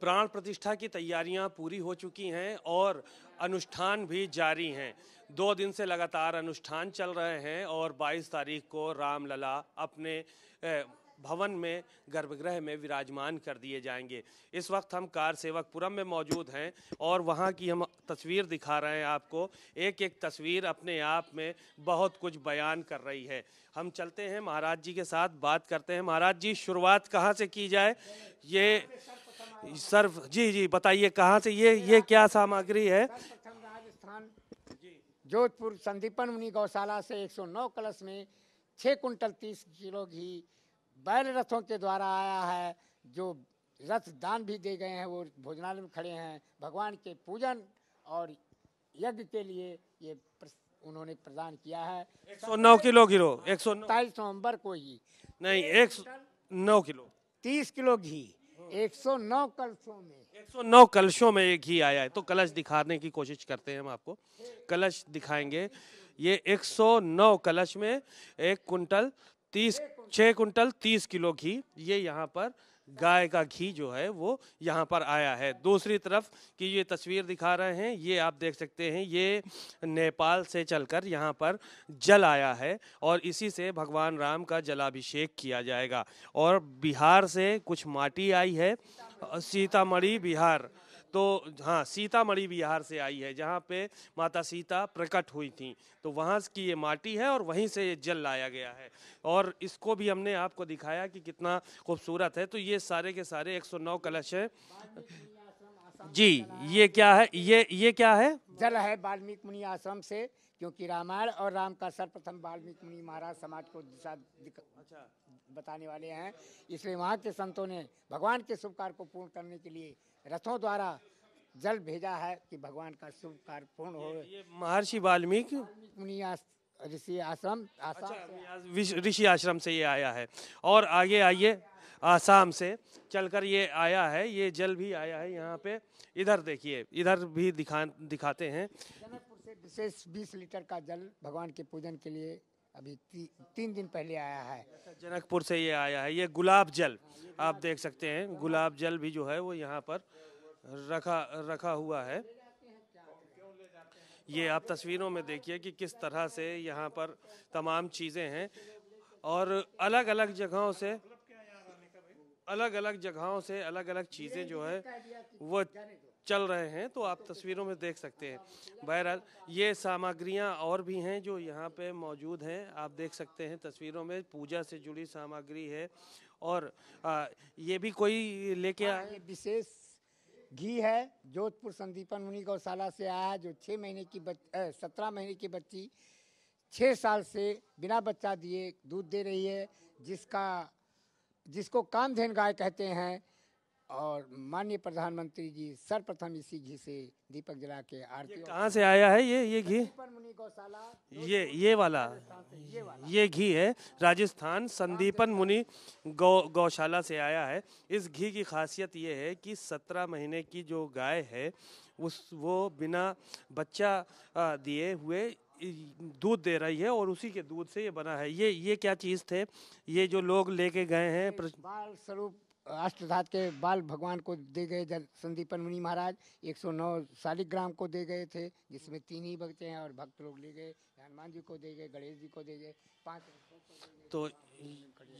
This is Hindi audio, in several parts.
प्राण प्रतिष्ठा की तैयारियां पूरी हो चुकी हैं और अनुष्ठान भी जारी हैं दो दिन से लगातार अनुष्ठान चल रहे हैं और 22 तारीख को रामलला अपने भवन में गर्भगृह में विराजमान कर दिए जाएंगे इस वक्त हम कार सेवकपुरम में मौजूद हैं और वहाँ की हम तस्वीर दिखा रहे हैं आपको एक एक तस्वीर अपने आप में बहुत कुछ बयान कर रही है हम चलते हैं महाराज जी के साथ बात करते हैं महाराज जी शुरुआत कहाँ से की जाए ये सर जी जी बताइए कहाँ से ये ये क्या सामग्री है राजस्थान जोधपुर संदीपन मुनि गौशाला से 109 कलश में 6 कुंटल 30 किलो घी बैल रथों के द्वारा आया है जो रथ दान भी दे गए हैं वो भोजनालय में खड़े हैं भगवान के पूजन और यज्ञ के लिए ये उन्होंने प्रदान किया है 109 किलो घीरो एक सौ नवंबर नवम्बर को ही नहीं एक नौ किलो तीस किलो घी 109 हम्म। कलशों में 109 कलशों में ये घी आया है तो कलश दिखाने की कोशिश करते हैं हम आपको कलश दिखाएंगे ये 109 कलश में एक कुंटल तीस छः कुंटल तीस किलो घी ये यहाँ पर गाय का घी जो है वो यहाँ पर आया है दूसरी तरफ की ये तस्वीर दिखा रहे हैं ये आप देख सकते हैं ये नेपाल से चलकर यहाँ पर जल आया है और इसी से भगवान राम का जलाभिषेक किया जाएगा और बिहार से कुछ माटी आई है सीतामढ़ी बिहार तो हाँ सीतामढ़ी बिहार से आई है जहाँ पे माता सीता प्रकट हुई थी तो वहाँ की ये माटी है और वहीं से ये जल लाया गया है और इसको भी हमने आपको दिखाया कि कितना खूबसूरत है तो ये सारे के सारे 109 कलश है जी ये क्या है ये ये क्या है जल है वाल्मीकि मुनि आश्रम से क्योंकि रामायण और राम का सर्वप्रथम वाल्मीकि मुनि महाराज समाज को दिशा अच्छा बताने वाले हैं इसलिए वहाँ के संतों ने भगवान के शुभ कार्य को पूर्ण करने के लिए रथों द्वारा जल भेजा है कि भगवान का शुभ कार्य पूर्ण हो महर्षि वाल्मीकि ऋषि आश्रम अच्छा, ऋषि आश्रम से ये आया है और आगे आइए आसाम से चलकर ये आया है ये जल भी आया है यहाँ पे इधर देखिए इधर भी दिखा दिखाते हैं जनकपुर से विशेष 20 लीटर का जल भगवान के पूजन के लिए अभी ती, तीन दिन पहले आया है जनकपुर से ये आया है ये गुलाब जल आप देख सकते हैं गुलाब जल भी जो है वो यहाँ पर रखा रखा हुआ है ये आप तस्वीरों में देखिए कि किस तरह से यहाँ पर तमाम चीज़ें हैं और अलग अलग जगहों से अलग अलग जगहों से अलग अलग चीज़ें जो है वो चल रहे हैं तो आप तस्वीरों में देख सकते हैं बहरहाल ये सामग्रियां और भी हैं जो यहाँ पे मौजूद हैं आप देख सकते हैं तस्वीरों में पूजा से जुड़ी सामग्री है और आ, ये भी कोई लेके हाँ, आए विशेष घी है जोधपुर संदीपन मुनि गौशाला से आया जो छः महीने की सत्रह महीने की बच्ची छः साल से बिना बच्चा दिए दूध दे रही है जिसका जिसको कामधेन गाय कहते हैं और माननीय प्रधानमंत्री जी सर्वप्रथम इसी घी से दीपक जला के आरती कहाँ से आया है ये ये घी ये ये वाला ये घी है राजस्थान संदीपन मुनि गौ गौशाला से आया है इस घी की खासियत ये है कि सत्रह महीने की जो गाय है उस वो बिना बच्चा दिए हुए दूध दे रही है और उसी के दूध से ये बना है ये ये क्या चीज़ थे ये जो लोग लेके गए हैं बाल स्वरूप अष्टधात के बाल भगवान को दे गए संदीपन मुनि महाराज 109 शालिग्राम को दे गए थे जिसमें तीन ही बच्चे हैं और भक्त लोग ले गए हनुमान जी को दे गए गणेश जी को दे गए पाँच तो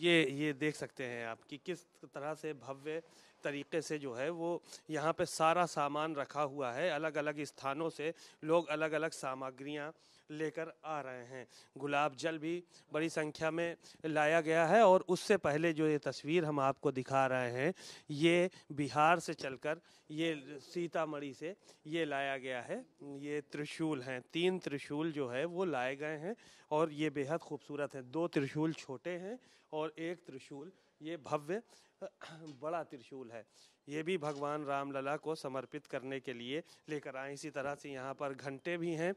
ये ये देख सकते हैं आप कि किस तरह से भव्य तरीके से जो है वो यहाँ पे सारा सामान रखा हुआ है अलग अलग स्थानों से लोग अलग अलग सामग्रियाँ लेकर आ रहे हैं गुलाब जल भी बड़ी संख्या में लाया गया है और उससे पहले जो ये तस्वीर हम आपको दिखा रहे हैं ये बिहार से चलकर ये सीतामढ़ी से ये लाया गया है ये त्रिशूल हैं तीन त्रिशूल जो है वो लाए गए हैं और ये बेहद खूबसूरत हैं दो त्रिशूल छोटे हैं और एक त्रिशूल ये भव्य बड़ा त्रिशूल है ये भी भगवान राम लला को समर्पित करने के लिए लेकर आए इसी तरह से यहाँ पर घंटे भी हैं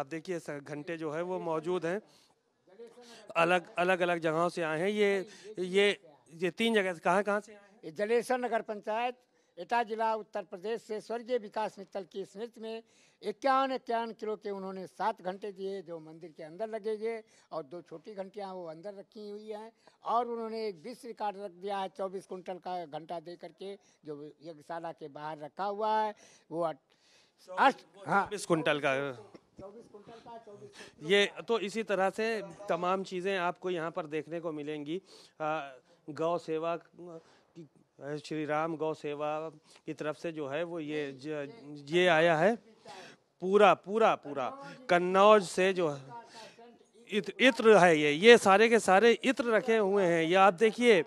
आप देखिए घंटे जो है वो मौजूद हैं अलग अलग अलग जगहों से आए हैं ये ये ये तीन जगह कहाँ कहाँ से जलेश्वर नगर पंचायत एटा जिला उत्तर प्रदेश से स्वर्गीय विकास मित्तल की स्मृति में इक्यावन इक्यावन किलो के उन्होंने सात घंटे दिए जो मंदिर के अंदर लगे गए और दो छोटी घंटियाँ वो अंदर रखी हुई हैं और उन्होंने एक विश्व रिकॉर्ड रख दिया है चौबीस कुंटल का घंटा दे करके जो यज्ञशाला के बाहर रखा हुआ है वो अष्ट हाँ कुंटल का ये तो इसी तरह से तमाम चीज़ें आपको यहाँ पर देखने को मिलेंगी गौ सेवा श्री राम गौ सेवा की तरफ से जो है वो ये ये आया है पूरा पूरा पूरा कन्नौज से जो है इत, इत्र है ये ये सारे के सारे इत्र रखे हुए हैं ये आप देखिए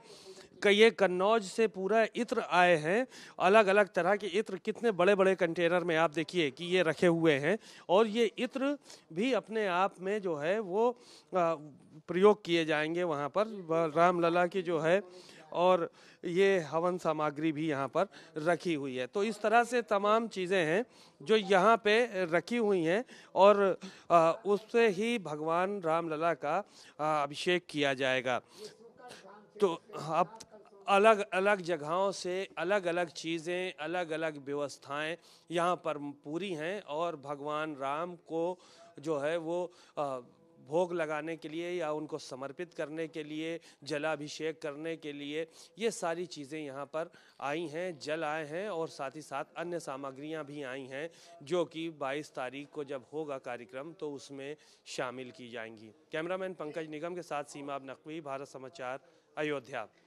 ये कन्नौज से पूरा इत्र आए हैं अलग अलग तरह के इत्र कितने बड़े बड़े कंटेनर में आप देखिए कि ये रखे हुए हैं और ये इत्र भी अपने आप में जो है वो प्रयोग किए जाएंगे वहाँ पर रामलला की जो है और ये हवन सामग्री भी यहाँ पर रखी हुई है तो इस तरह से तमाम चीज़ें हैं जो यहाँ पे रखी हुई हैं और उससे ही भगवान रामलला का अभिषेक किया जाएगा तो अब अलग अलग जगहों से अलग अलग चीज़ें अलग अलग व्यवस्थाएं यहाँ पर पूरी हैं और भगवान राम को जो है वो भोग लगाने के लिए या उनको समर्पित करने के लिए जलाभिषेक करने के लिए ये सारी चीज़ें यहाँ पर आई हैं जल आए हैं और साथ ही साथ अन्य सामग्रियाँ भी आई हैं जो कि 22 तारीख को जब होगा कार्यक्रम तो उसमें शामिल की जाएंगी कैमरामैन पंकज निगम के साथ सीमा अब नकवी भारत समाचार अयोध्या